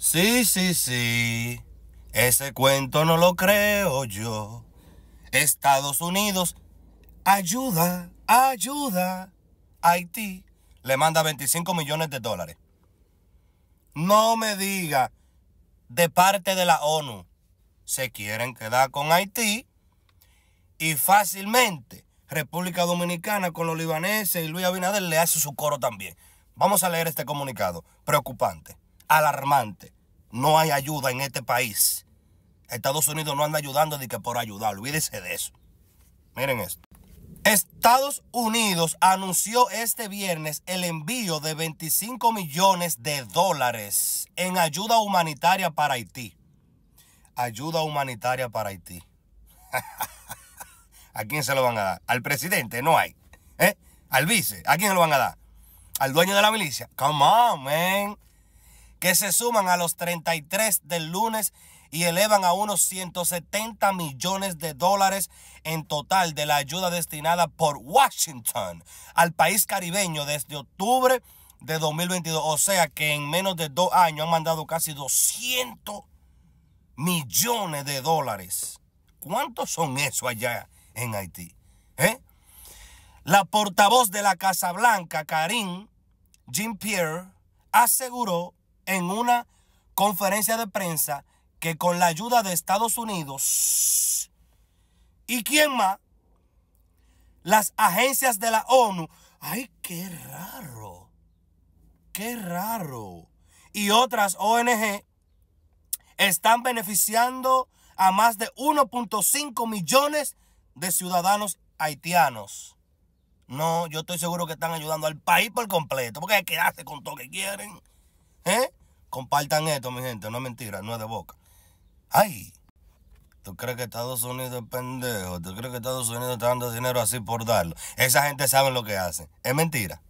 Sí, sí, sí. Ese cuento no lo creo yo. Estados Unidos, ayuda, ayuda. Haití le manda 25 millones de dólares. No me diga, de parte de la ONU, se quieren quedar con Haití y fácilmente República Dominicana con los libaneses y Luis Abinader le hace su coro también. Vamos a leer este comunicado, preocupante alarmante. No hay ayuda en este país. Estados Unidos no anda ayudando Ni que por ayudar. Olvídese de eso. Miren esto. Estados Unidos anunció este viernes el envío de 25 millones de dólares en ayuda humanitaria para Haití. Ayuda humanitaria para Haití. ¿A quién se lo van a dar? Al presidente, no hay. ¿Eh? Al vice, ¿a quién se lo van a dar? Al dueño de la milicia. Come on, man que se suman a los 33 del lunes y elevan a unos 170 millones de dólares en total de la ayuda destinada por Washington al país caribeño desde octubre de 2022. O sea que en menos de dos años han mandado casi 200 millones de dólares. ¿Cuántos son eso allá en Haití? ¿Eh? La portavoz de la Casa Blanca, Karim Jean-Pierre, aseguró en una conferencia de prensa que con la ayuda de Estados Unidos y quién más, las agencias de la ONU, ay, qué raro, qué raro, y otras ONG están beneficiando a más de 1.5 millones de ciudadanos haitianos. No, yo estoy seguro que están ayudando al país por completo, porque hay que quedarse con todo que quieren. ¿Eh? Compartan esto, mi gente. No es mentira, no es de boca. ¡Ay! ¿Tú crees que Estados Unidos es pendejo? ¿Tú crees que Estados Unidos está dando dinero así por darlo? Esa gente sabe lo que hace. Es mentira.